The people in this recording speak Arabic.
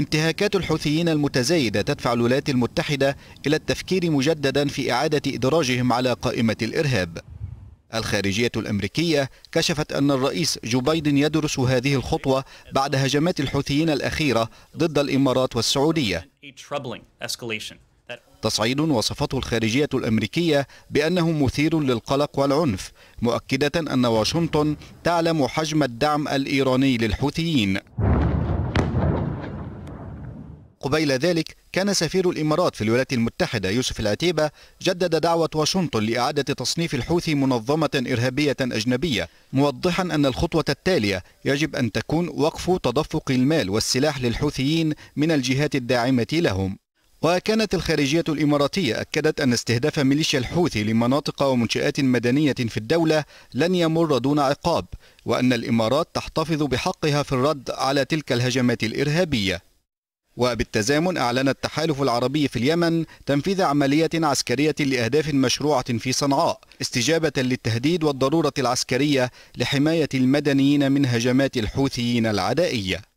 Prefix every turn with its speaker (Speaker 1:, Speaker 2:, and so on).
Speaker 1: انتهاكات الحوثيين المتزايدة تدفع الولايات المتحدة إلى التفكير مجددا في إعادة إدراجهم على قائمة الإرهاب الخارجية الأمريكية كشفت أن الرئيس جو بايدن يدرس هذه الخطوة بعد هجمات الحوثيين الأخيرة ضد الإمارات والسعودية تصعيد وصفته الخارجية الأمريكية بأنه مثير للقلق والعنف مؤكدة أن واشنطن تعلم حجم الدعم الإيراني للحوثيين قبيل ذلك كان سفير الإمارات في الولايات المتحدة يوسف العتيبة جدد دعوة واشنطن لإعادة تصنيف الحوثي منظمة إرهابية أجنبية موضحا أن الخطوة التالية يجب أن تكون وقف تدفق المال والسلاح للحوثيين من الجهات الداعمة لهم وكانت الخارجية الإماراتية أكدت أن استهداف ميليشيا الحوثي لمناطق ومنشآت مدنية في الدولة لن يمر دون عقاب وأن الإمارات تحتفظ بحقها في الرد على تلك الهجمات الإرهابية وبالتزامن أعلن التحالف العربي في اليمن تنفيذ عملية عسكرية لأهداف مشروعة في صنعاء استجابة للتهديد والضرورة العسكرية لحماية المدنيين من
Speaker 2: هجمات الحوثيين العدائية